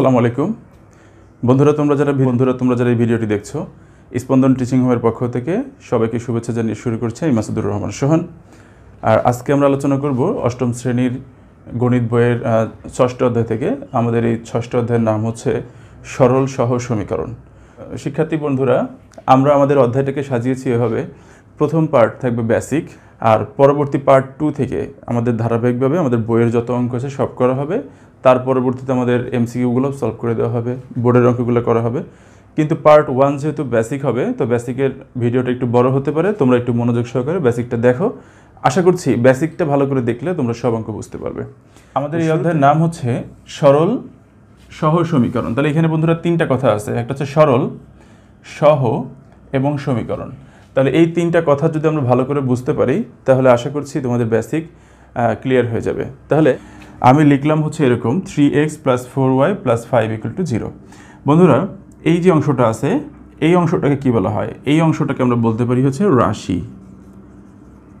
সালামু আলাইকুম বন্ধুরা তোমরা যারা বন্ধুরা তোমরা যারা এই ভিডিওটি দেখছো স্পন্দন টিচিং হোমের পক্ষ থেকে সবাইকে শুভেচ্ছা জানিয়ে শুরু করছে এই মাসুদুর রহমান সোহান আর আজকে আমরা আলোচনা করব অষ্টম শ্রেণীর গণিত বইয়ের ষষ্ঠ অধ্যায় থেকে আমাদের এই ষষ্ঠ অধ্যায়ের নাম হচ্ছে সরল সহ সমীকরণ শিক্ষার্থী বন্ধুরা আমরা আমাদের অধ্যায়টাকে সাজিয়েছি এভাবে প্রথম পার্ট থাকবে বেসিক আর পরবর্তী পার্ট টু থেকে আমাদের ধারাবাহিকভাবে আমাদের বইয়ের যত অঙ্ক আছে সব করা হবে তার পরবর্তীতে আমাদের এমসিকিউগুলো সলভ করে দেওয়া হবে বোর্ডের অঙ্কগুলো করা হবে কিন্তু পার্ট ওয়ান যেহেতু বেসিক হবে তো বেসিকের ভিডিওটা একটু বড় হতে পারে তোমরা একটু মনোযোগ সহকারে বেসিকটা দেখো আশা করছি বেসিকটা ভালো করে দেখলে তোমরা সব অঙ্ক বুঝতে পারবে আমাদের এই অধ্যায়ের নাম হচ্ছে সরল সহ সমীকরণ তাহলে এখানে বন্ধুরা তিনটা কথা আছে একটা হচ্ছে সরল সহ এবং সমীকরণ তাহলে এই তিনটা কথা যদি আমরা ভালো করে বুঝতে পারি তাহলে আশা করছি তোমাদের বেসিক ক্লিয়ার হয়ে যাবে তাহলে আমি লিখলাম হচ্ছে এরকম three X plus four Y plus five equal to zero বন্ধুরা এই যে অংশটা আছে এই অংশটাকে কি বলা হয় এই অংশটাকে আমরা বলতে পারি হচ্ছে রাশি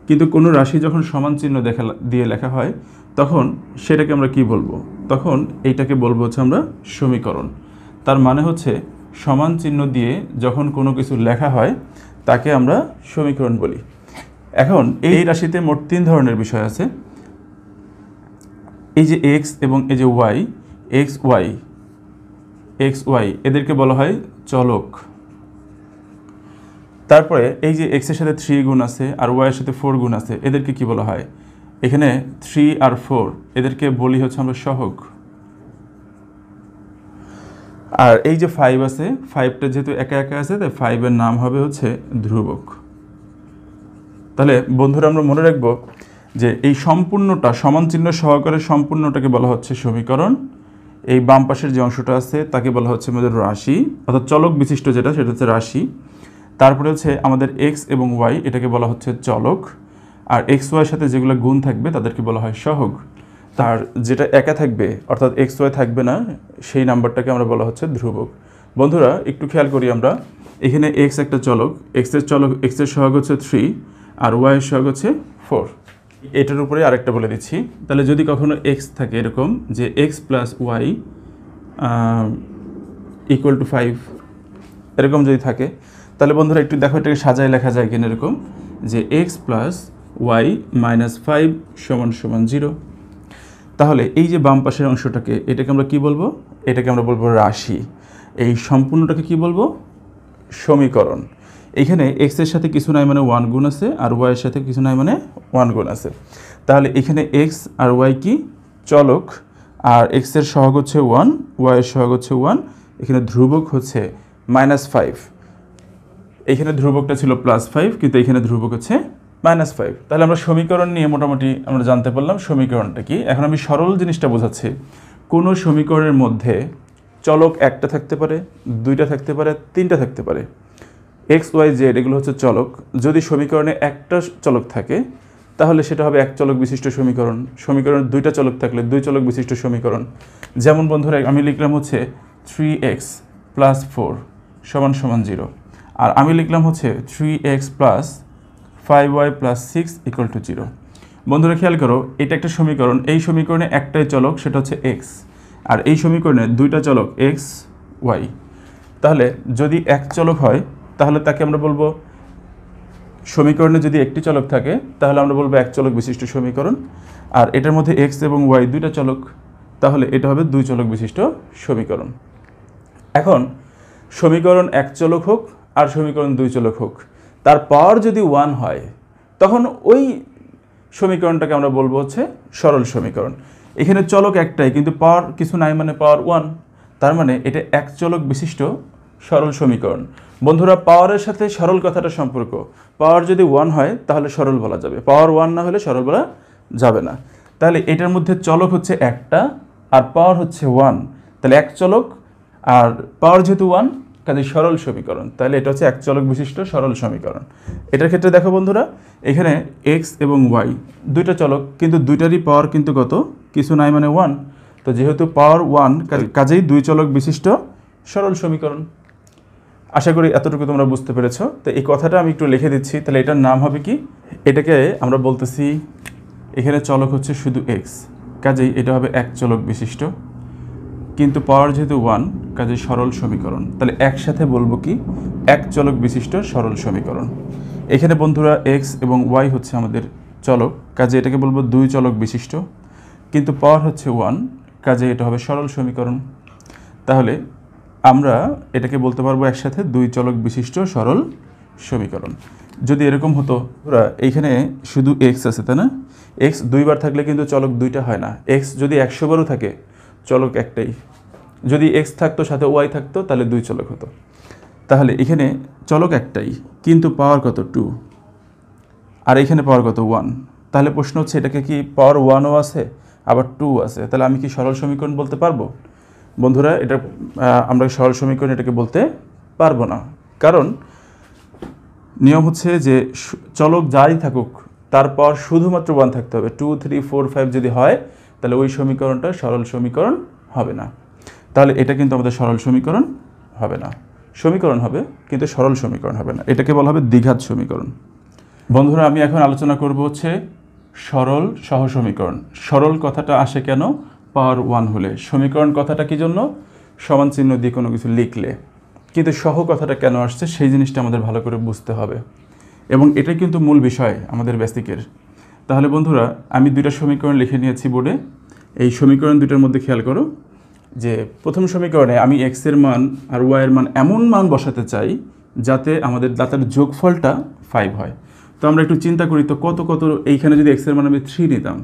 কিন্তু কোনো রাশি যখন সমান চিহ্ন দেখা দিয়ে লেখা হয় তখন সেটাকে আমরা কি বলবো তখন এইটাকে বলবো হচ্ছে আমরা সমীকরণ তার মানে হচ্ছে সমান চিহ্ন দিয়ে যখন কোনো কিছু লেখা হয় তাকে আমরা সমীকরণ বলি এখন এই রাশিতে মোট তিন ধরনের বিষয় আছে এই যে এক্স এবং এই যে Y X Y X Y এদেরকে বলা হয় চলক তারপরে এই যে এক্সের সাথে থ্রি গুণ আছে আর ওয়াইয়ের সাথে ফোর গুণ আছে এদেরকে কি বলা হয় এখানে থ্রি আর ফোর এদেরকে বলি হচ্ছে আমরা সহগ আর এই যে ফাইভ আছে ফাইভটা যেহেতু একা একা আছে তাই ফাইভের নাম হবে হচ্ছে ধ্রুবক তাহলে বন্ধুরা আমরা মনে রাখবো যে এই সম্পূর্ণটা সমান চিহ্ন সহকারে সম্পূর্ণটাকে বলা হচ্ছে সমীকরণ এই বাম পাশের যে অংশটা আছে তাকে বলা হচ্ছে আমাদের রাশি অর্থাৎ চলক বিশিষ্ট যেটা সেটা হচ্ছে রাশি তারপরে হচ্ছে আমাদের এক্স এবং ওয়াই এটাকে বলা হচ্ছে চলক আর এক্স ওয়াইয়ের সাথে যেগুলো গুণ থাকবে তাদেরকে বলা হয় সহগ তার যেটা একা থাকবে অর্থাৎ এক্স ওয়াই থাকবে না সেই নাম্বারটাকে আমরা বলা হচ্ছে ধ্রুবক বন্ধুরা একটু খেয়াল করি আমরা এখানে এক্স একটা চলক এক্সের চলক এক্সের সহগ হচ্ছে থ্রি আর ওয়াইয়ের সহগ হচ্ছে ফোর এটার উপরে আরেকটা বলে দিচ্ছি তাহলে যদি কখনো এক্স থাকে এরকম যে X plus Y equal to five এরকম যদি থাকে তাহলে বন্ধুরা একটু দেখো এটাকে সাজায় লেখা যায় কিনা এরকম যে X plus Y minus five সমান সমান জিরো তাহলে এই যে বাম পাশের অংশটাকে এটাকে আমরা কি বলবো এটাকে আমরা বলবো রাশি এই সম্পূর্ণটাকে কি বলবো সমীকরণ এখানে এক্সের সাথে কিছু নাই মানে ওয়ান গুণ আছে আর ওয়াইয়ের সাথে কিছু নাই মানে ওয়ান গুণ আছে তাহলে এখানে এক্স আর ওয়াই কি চলক আর এক্সের সহগ হচ্ছে ওয়ান ওয়াইয়ের সহগ হচ্ছে ওয়ান এখানে ধ্রুবক হচ্ছে মাইনাস ফাইভ এখানে ধ্রুবকটা ছিল প্লাস ফাইভ কিন্তু এখানে ধ্রুবক হচ্ছে মাইনাস ফাইভ তাহলে আমরা সমীকরণ নিয়ে মোটামুটি আমরা জানতে পারলাম সমীকরণটা কি এখন আমি সরল জিনিসটা বোঝাচ্ছি কোনো সমীকরণের মধ্যে চলক একটা থাকতে পারে দুইটা থাকতে পারে তিনটা থাকতে পারে এক্স ওয়াই জেড এগুলো হচ্ছে চলক যদি সমীকরণে একটা চলক থাকে তাহলে সেটা হবে এক চলক বিশিষ্ট সমীকরণ সমীকরণের দুইটা চলক থাকলে দুই চলক বিশিষ্ট সমীকরণ যেমন বন্ধুরা আমি লিখলাম হচ্ছে থ্রি এক্স প্লাস ফোর সমান সমান জিরো আর আমি লিখলাম হচ্ছে three X plus five Y plus six equal to zero বন্ধুরা খেয়াল করো এটা একটা সমীকরণ এই সমীকরণে একটাই চলক সেটা হচ্ছে এক্স আর এই সমীকরণে দুইটা চলক এক্স ওয়াই তাহলে যদি এক চলক হয় তাহলে তাকে আমরা বলবো সমীকরণে যদি একটি চলক থাকে তাহলে আমরা বলবো এক চলক বিশিষ্ট সমীকরণ আর এটার মধ্যে এক্স এবং ওয়াই দুইটা চলক তাহলে এটা হবে দুই চলক বিশিষ্ট সমীকরণ এখন সমীকরণ এক চলক হোক আর সমীকরণ দুই চলক হোক তার পাওয়ার যদি ওয়ান হয় তখন ওই সমীকরণটাকে আমরা বলবো হচ্ছে সরল সমীকরণ এখানে চলক একটাই কিন্তু পাওয়ার কিছু নাই মানে পাওয়ার ওয়ান তার মানে এটা এক চলক বিশিষ্ট সরল সমীকরণ বন্ধুরা পাওয়ারের সাথে সরল কথাটা সম্পর্ক পাওয়ার যদি ওয়ান হয় তাহলে সরল বলা যাবে পাওয়ার ওয়ান না হলে সরল বলা যাবে না তাহলে এটার মধ্যে চলক হচ্ছে একটা আর পাওয়ার হচ্ছে ওয়ান তাহলে এক চলক আর পাওয়ার যেহেতু ওয়ান কাজে সরল সমীকরণ তাহলে এটা হচ্ছে এক চলক বিশিষ্ট সরল সমীকরণ এটার ক্ষেত্রে দেখো বন্ধুরা এখানে এক্স এবং ওয়াই দুইটা চলক কিন্তু দুইটারই পাওয়ার কিন্তু কত কিছু নাই মানে ওয়ান তো যেহেতু পাওয়ার ওয়ান কাজেই দুই চলক বিশিষ্ট সরল সমীকরণ আশা করি এতটুকু তোমরা বুঝতে পেরেছ তো এই কথাটা আমি একটু লিখে দিচ্ছি তাহলে এটার নাম হবে কি এটাকে আমরা বলতেছি এখানে চলক হচ্ছে শুধু এক্স কাজেই এটা হবে এক চলক বিশিষ্ট কিন্তু পাওয়ার যেহেতু ওয়ান কাজে সরল সমীকরণ তাহলে একসাথে বলবো কি এক চলক বিশিষ্ট সরল সমীকরণ এখানে বন্ধুরা এক্স এবং ওয়াই হচ্ছে আমাদের চলক কাজে এটাকে বলবো দুই চলক বিশিষ্ট কিন্তু পাওয়ার হচ্ছে ওয়ান কাজে এটা হবে সরল সমীকরণ তাহলে আমরা এটাকে বলতে পারবো একসাথে দুই চলক বিশিষ্ট সরল সমীকরণ যদি এরকম হতো ওরা এইখানে শুধু এক্স আছে তাই না এক্স দুইবার থাকলে কিন্তু চলক দুইটা হয় না এক্স যদি একশো বারও থাকে চলক একটাই যদি এক্স থাকতো সাথে ওয়াই থাকতো তাহলে দুই চলক হতো তাহলে এখানে চলক একটাই কিন্তু পাওয়ার কত টু আর এখানে পাওয়ার কত ওয়ান তাহলে প্রশ্ন হচ্ছে এটাকে কি পাওয়ার ওয়ানও আছে আবার টু আছে তাহলে আমি কি সরল সমীকরণ বলতে পারবো বন্ধুরা এটা আমরা সরল সমীকরণ এটাকে বলতে পারবো না কারণ নিয়ম হচ্ছে যে চলক যাই থাকুক তারপর শুধুমাত্র ওয়ান থাকতে হবে টু থ্রি ফোর ফাইভ যদি হয় তাহলে ওই সমীকরণটা সরল সমীকরণ হবে না তাহলে এটা কিন্তু আমাদের সরল সমীকরণ হবে না সমীকরণ হবে কিন্তু সরল সমীকরণ হবে না এটাকে বলা হবে দ্বিঘাত সমীকরণ বন্ধুরা আমি এখন আলোচনা করব হচ্ছে সরল সহসমীকরণ সরল কথাটা আসে কেন পাওয়ার ওয়ান হলে সমীকরণ কথাটা কি জন্য সমান চিহ্ন দিয়ে কোনো কিছু লিখলে কিন্তু সহ কথাটা কেন আসছে সেই জিনিসটা আমাদের ভালো করে বুঝতে হবে এবং এটাই কিন্তু মূল বিষয় আমাদের বেসিকের তাহলে বন্ধুরা আমি দুইটা সমীকরণ লিখে নিয়েছি বোর্ডে এই সমীকরণ দুটার মধ্যে খেয়াল করো যে প্রথম সমীকরণে আমি এক্সের মান আর ওয়াইয়ের মান এমন মান বসাতে চাই যাতে আমাদের দাতার যোগফলটা ফাইভ হয় তো আমরা একটু চিন্তা করি তো কত কত এইখানে যদি এক্সের মান আমি থ্রি নিতাম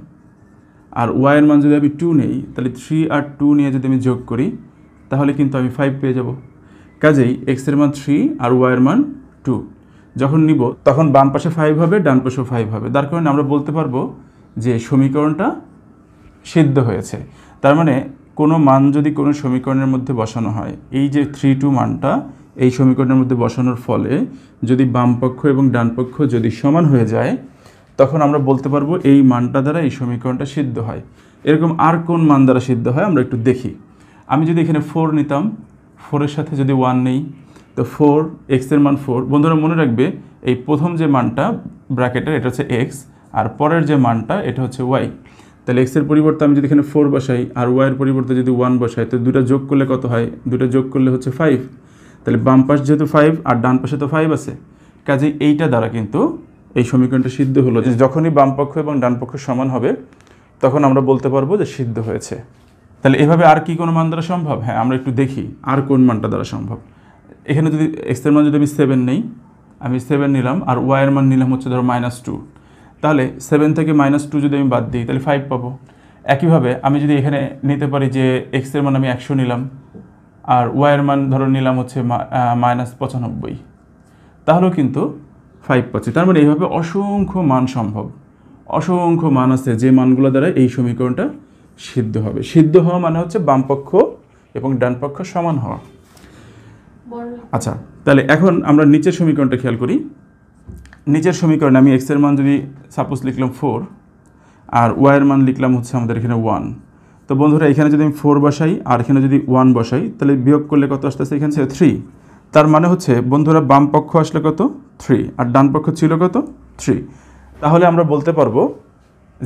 আর ওয়াইয়ের মান যদি আমি টু নেই তাহলে থ্রি আর টু নিয়ে যদি আমি যোগ করি তাহলে কিন্তু আমি ফাইভ পেয়ে যাব কাজেই এক্সের মান থ্রি আর ওয়াইয়ের মান টু যখন নিব তখন বাম পাশে ফাইভ হবে ডান পাশেও ফাইভ হবে তার কারণে আমরা বলতে পারবো যে সমীকরণটা সিদ্ধ হয়েছে তার মানে কোনো মান যদি কোনো সমীকরণের মধ্যে বসানো হয় এই যে থ্রি টু মানটা এই সমীকরণের মধ্যে বসানোর ফলে যদি বামপক্ষ এবং ডানপক্ষ যদি সমান হয়ে যায় তখন আমরা বলতে পারবো এই মানটা দ্বারা এই সমীকরণটা সিদ্ধ হয় এরকম আর কোন মান দ্বারা সিদ্ধ হয় আমরা একটু দেখি আমি যদি এখানে ফোর নিতাম ফোরের সাথে যদি ওয়ান নেই তো ফোর এক্সের মান ফোর বন্ধুরা মনে রাখবে এই প্রথম যে মানটা ব্র্যাকেটের এটা হচ্ছে এক্স আর পরের যে মানটা এটা হচ্ছে ওয়াই তাহলে এক্সের পরিবর্তে আমি যদি এখানে ফোর বসাই আর ওয়াইয়ের পরিবর্তে যদি ওয়ান বসাই তো দুটা যোগ করলে কত হয় দুটা যোগ করলে হচ্ছে ফাইভ তাহলে বাম পাশ যেহেতু ফাইভ আর ডান পাশে তো ফাইভ আছে কাজেই এইটা দ্বারা কিন্তু এই সমীকরণটা সিদ্ধ হলো যে যখনই বামপক্ষ এবং ডানপক্ষ সমান হবে তখন আমরা বলতে পারবো যে সিদ্ধ হয়েছে তাহলে এভাবে আর কি কোনো মান দ্বারা সম্ভব হ্যাঁ আমরা একটু দেখি আর কোন মানটা দ্বারা সম্ভব এখানে যদি এক্সের মান যদি আমি সেভেন নেই আমি সেভেন নিলাম আর ওয়াইয়ের মান নিলাম হচ্ছে ধরো মাইনাস টু তাহলে সেভেন থেকে মাইনাস টু যদি আমি বাদ দিই তাহলে ফাইভ পাবো একইভাবে আমি যদি এখানে নিতে পারি যে এক্সের মান আমি একশো নিলাম আর ওয়াইয়ের মান ধরো নিলাম হচ্ছে মাইনাস পঁচানব্বই তাহলেও কিন্তু ফাইভ পাচ্ছি তার মানে এইভাবে অসংখ্য মান সম্ভব অসংখ্য মান আছে যে মানগুলো দ্বারা এই সমীকরণটা সিদ্ধ হবে সিদ্ধ হওয়া মানে হচ্ছে বামপক্ষ এবং ডানপক্ষ সমান হওয়া আচ্ছা তাহলে এখন আমরা নিচের সমীকরণটা খেয়াল করি নিচের সমীকরণে আমি এক্সের মান যদি সাপোজ লিখলাম ফোর আর ওয়াইয়ের মান লিখলাম হচ্ছে আমাদের এখানে ওয়ান তো বন্ধুরা এখানে যদি আমি ফোর বসাই আর এখানে যদি ওয়ান বসাই তাহলে বিয়োগ করলে কত আসতেছে এখানে থ্রি তার মানে হচ্ছে বন্ধুরা বাম পক্ষ আসলে কত থ্রি আর ডান পক্ষ ছিল কত থ্রি তাহলে আমরা বলতে পারবো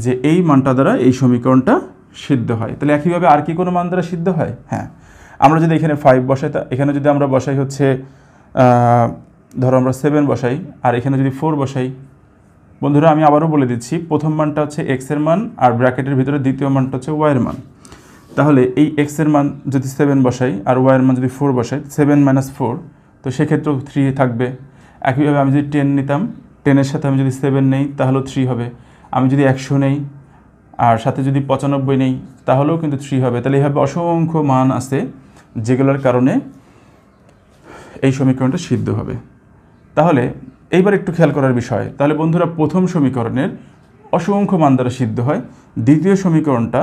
যে এই মানটা দ্বারা এই সমীকরণটা সিদ্ধ হয় তাহলে একইভাবে আর কি কোনো মান দ্বারা সিদ্ধ হয় হ্যাঁ আমরা যদি এখানে ফাইভ বসাই তা এখানে যদি আমরা বসাই হচ্ছে ধরো আমরা সেভেন বসাই আর এখানে যদি ফোর বসাই বন্ধুরা আমি আবারও বলে দিচ্ছি প্রথম মানটা হচ্ছে এক্সের মান আর ব্র্যাকেটের ভিতরে দ্বিতীয় মানটা হচ্ছে ওয়াইয়ের মান তাহলে এই এক্সের মান যদি সেভেন বসাই আর ওয়াইয়ের মান যদি ফোর বসাই সেভেন মাইনাস ফোর তো সেক্ষেত্রেও থ্রি থাকবে একইভাবে আমি যদি টেন নিতাম টেনের সাথে আমি যদি সেভেন নেই তাহলেও থ্রি হবে আমি যদি একশো নেই আর সাথে যদি পঁচানব্বই নেই তাহলেও কিন্তু থ্রি হবে তাহলে এইভাবে অসংখ্য মান আছে যেগুলোর কারণে এই সমীকরণটা সিদ্ধ হবে তাহলে এইবার একটু খেয়াল করার বিষয় তাহলে বন্ধুরা প্রথম সমীকরণের অসংখ্য মান দ্বারা সিদ্ধ হয় দ্বিতীয় সমীকরণটা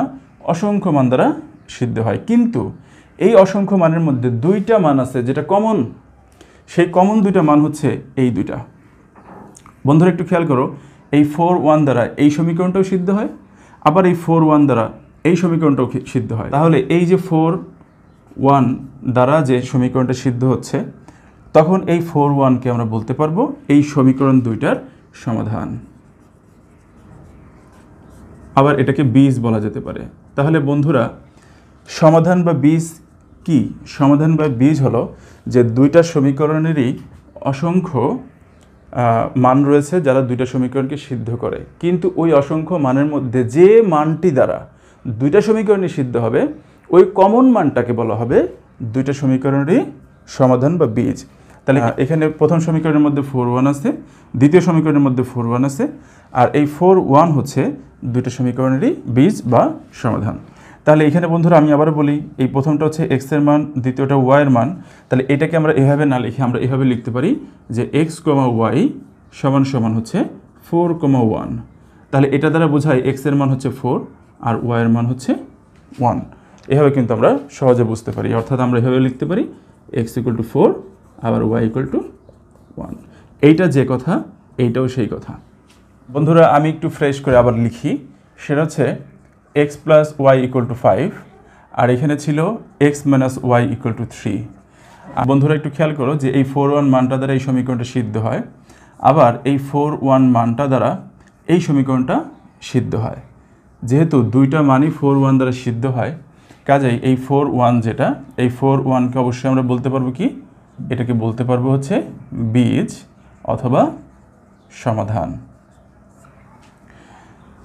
অসংখ্য মান দ্বারা সিদ্ধ হয় কিন্তু এই অসংখ্য মানের মধ্যে দুইটা মান আছে যেটা কমন সেই কমন দুইটা মান হচ্ছে এই দুইটা বন্ধুরা একটু খেয়াল করো এই ফোর ওয়ান দ্বারা এই সমীকরণটাও সিদ্ধ হয় আবার এই ফোর ওয়ান দ্বারা এই সমীকরণটাও সিদ্ধ হয় তাহলে এই যে ফোর ওয়ান দ্বারা যে সমীকরণটা সিদ্ধ হচ্ছে তখন এই ফোর ওয়ানকে আমরা বলতে পারবো এই সমীকরণ দুইটার সমাধান আবার এটাকে বীজ বলা যেতে পারে তাহলে বন্ধুরা সমাধান বা বীজ কি সমাধান বা বীজ হলো যে দুইটা সমীকরণেরই অসংখ্য মান রয়েছে যারা দুইটা সমীকরণকে সিদ্ধ করে কিন্তু ওই অসংখ্য মানের মধ্যে যে মানটি দ্বারা দুইটা সমীকরণই সিদ্ধ হবে ওই কমন মানটাকে বলা হবে দুইটা সমীকরণেরই সমাধান বা বীজ তাহলে হ্যাঁ। এখানে প্রথম সমীকরণের মধ্যে ফোর ওয়ান আছে দ্বিতীয় সমীকরণের মধ্যে ফোর ওয়ান আছে আর এই ফোর ওয়ান হচ্ছে দুইটা সমীকরণেরই বীজ বা সমাধান তাহলে এখানে বন্ধুরা আমি আবার বলি এই প্রথমটা হচ্ছে এক্সের মান দ্বিতীয়টা ওয়াইয়ের মান তাহলে এটাকে আমরা এভাবে না লিখে আমরা এভাবে লিখতে পারি যে এক্স কমা ওয়াই সমান সমান হচ্ছে ফোর কমা ওয়ান তাহলে এটা দ্বারা বোঝায় এক্সের মান হচ্ছে ফোর আর ওয়াইয়ের মান হচ্ছে ওয়ান এভাবে কিন্তু আমরা সহজে বুঝতে পারি অর্থাৎ আমরা এভাবে লিখতে পারি এক্স ইকুয়াল টু ফোর আবার ওয়াই ইকুয়াল টু ওয়ান এইটা যে কথা এইটাও সেই কথা বন্ধুরা আমি একটু ফ্রেশ করে আবার লিখি সেটা হচ্ছে X plus Y equal to five আর এখানে ছিল X minus Y equal to three বন্ধুরা একটু খেয়াল করো যে এই ফোর ওয়ান মানটা দ্বারা এই সমীকরণটা সিদ্ধ হয় আবার এই ফোর ওয়ান মানটা দ্বারা এই সমীকরণটা সিদ্ধ হয় যেহেতু দুইটা মানই ফোর ওয়ান দ্বারা সিদ্ধ হয় কাজেই এই ফোর ওয়ান যেটা এই ফোর ওয়ানকে অবশ্যই আমরা বলতে পারবো কি এটাকে বলতে পারবো হচ্ছে বীজ অথবা সমাধান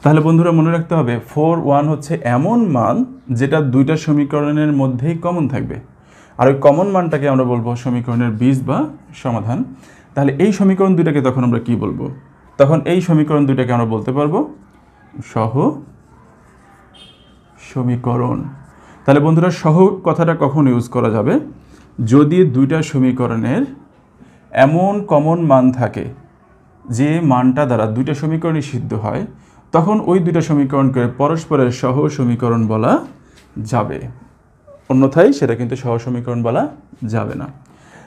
তাহলে বন্ধুরা মনে রাখতে হবে ফোর ওয়ান হচ্ছে এমন মান যেটা দুইটা সমীকরণের মধ্যেই কমন থাকবে আর ওই কমন মানটাকে আমরা বলবো সমীকরণের বীজ বা সমাধান তাহলে এই সমীকরণ দুইটাকে তখন আমরা কি বলবো তখন এই সমীকরণ দুইটাকে আমরা বলতে পারবো সহ সমীকরণ তাহলে বন্ধুরা সহ কথাটা কখন ইউজ করা যাবে যদি দুইটা সমীকরণের এমন কমন মান থাকে যে মানটা দ্বারা দুইটা সমীকরণই সিদ্ধ হয় তখন ওই দুইটা সমীকরণকে পরস্পরের সহ সমীকরণ বলা যাবে অন্যথায় সেটা কিন্তু সহ সমীকরণ বলা যাবে না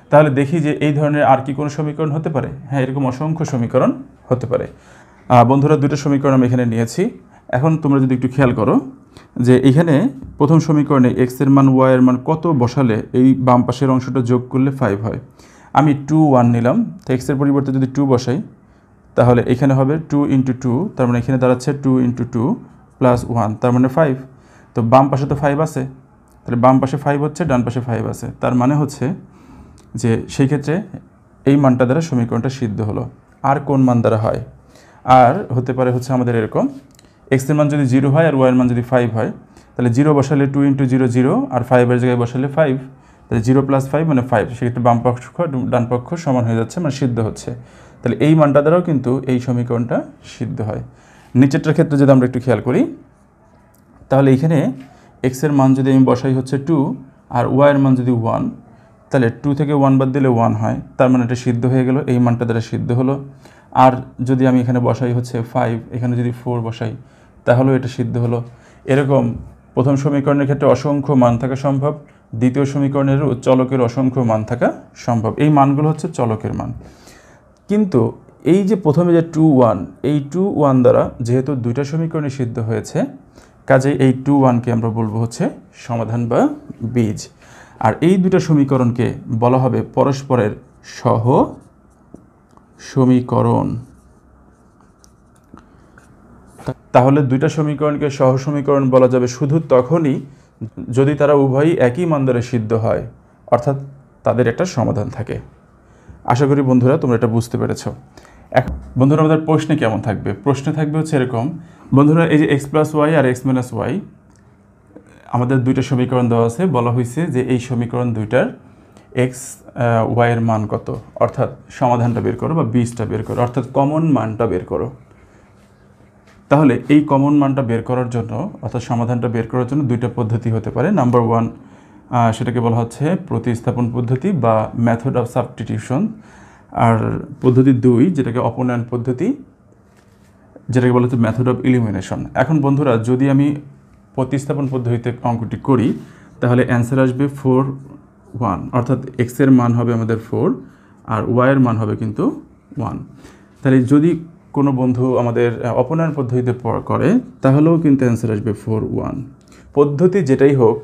তাহলে দেখি যে এই ধরনের আর কি কোনো সমীকরণ হতে পারে হ্যাঁ এরকম অসংখ্য সমীকরণ হতে পারে বন্ধুরা দুটো সমীকরণ আমি এখানে নিয়েছি এখন তোমরা যদি একটু খেয়াল করো যে এখানে প্রথম সমীকরণে এক্সের মান এর মান কত বসালে এই বাম পাশের অংশটা যোগ করলে ফাইভ হয় আমি টু ওয়ান নিলাম তো এক্সের পরিবর্তে যদি টু বসাই তাহলে এখানে হবে টু ইন্টু টু তার মানে এখানে দাঁড়াচ্ছে two into two plus one তার মানে ফাইভ তো বাম পাশে তো ফাইভ আছে তাহলে বাম পাশে ফাইভ হচ্ছে ডান পাশে ফাইভ আছে তার মানে হচ্ছে যে সেই ক্ষেত্রে এই মানটা দ্বারা সমীকরণটা সিদ্ধ হলো আর কোন মান দ্বারা হয় আর হতে পারে হচ্ছে আমাদের এরকম এক্সের মান যদি জিরো হয় আর ওয়াইয়ের মান যদি ফাইভ হয় তাহলে জিরো বসালে টু ইন্টু জিরো জিরো আর ফাইভের জায়গায় বসালে ফাইভ তাহলে জিরো প্লাস ফাইভ মানে ফাইভ সেক্ষেত্রে বাম পক্ষ ডান পক্ষ সমান হয়ে যাচ্ছে মানে সিদ্ধ হচ্ছে তাহলে এই মানটা দ্বারাও কিন্তু এই সমীকরণটা সিদ্ধ হয় নিচেরটার ক্ষেত্রে যদি আমরা একটু খেয়াল করি তাহলে এখানে এক্সের মান যদি আমি বসাই হচ্ছে টু আর ওয়াইয়ের মান যদি ওয়ান তাহলে টু থেকে ওয়ান বাদ দিলে ওয়ান হয় তার মানে এটা সিদ্ধ হয়ে গেল এই মানটা দ্বারা সিদ্ধ হলো আর যদি আমি এখানে বসাই হচ্ছে ফাইভ এখানে যদি ফোর বসাই তাহলেও এটা সিদ্ধ হলো এরকম প্রথম সমীকরণের ক্ষেত্রে অসংখ্য মান থাকা সম্ভব দ্বিতীয় সমীকরণের চলকের অসংখ্য মান থাকা সম্ভব এই মানগুলো হচ্ছে চলকের মান কিন্তু এই যে প্রথমে যে টু ওয়ান এই টু ওয়ান দ্বারা যেহেতু দুইটা সমীকরণে সিদ্ধ হয়েছে কাজে এই টু ওয়ানকে আমরা বলবো হচ্ছে সমাধান বা বীজ আর এই দুটা সমীকরণকে বলা হবে পরস্পরের সহ সমীকরণ তাহলে দুইটা সমীকরণকে সহ সমীকরণ বলা যাবে শুধু তখনই যদি তারা উভয়ই একই মানদারে সিদ্ধ হয় অর্থাৎ তাদের একটা সমাধান থাকে আশা করি বন্ধুরা তোমরা এটা বুঝতে পেরেছ এক বন্ধুরা আমাদের প্রশ্নে কেমন থাকবে প্রশ্নে থাকবে হচ্ছে এরকম বন্ধুরা এই যে এক্স প্লাস ওয়াই আর এক্স মাইনাস ওয়াই আমাদের দুইটা সমীকরণ দেওয়া আছে বলা হয়েছে যে এই সমীকরণ দুইটার এক্স ওয়াইয়ের মান কত অর্থাৎ সমাধানটা বের করো বা বীজটা বের করো অর্থাৎ কমন মানটা বের করো তাহলে এই কমন মানটা বের করার জন্য অর্থাৎ সমাধানটা বের করার জন্য দুইটা পদ্ধতি হতে পারে নাম্বার ওয়ান সেটাকে বলা হচ্ছে প্রতিস্থাপন পদ্ধতি বা মেথড অফ সাবস্টিটিউশন আর পদ্ধতি দুই যেটাকে অপনয়ন পদ্ধতি যেটাকে বলা হচ্ছে মেথড অফ ইলিমিনেশন এখন বন্ধুরা যদি আমি প্রতিস্থাপন পদ্ধতিতে অঙ্কটি করি তাহলে অ্যান্সার আসবে ফোর ওয়ান অর্থাৎ এক্সের মান হবে আমাদের ফোর আর ওয়াইয়ের মান হবে কিন্তু ওয়ান তাহলে যদি কোনো বন্ধু আমাদের অপনয়ন পদ্ধতিতে করে তাহলেও কিন্তু অ্যান্সার আসবে ফোর ওয়ান পদ্ধতি যেটাই হোক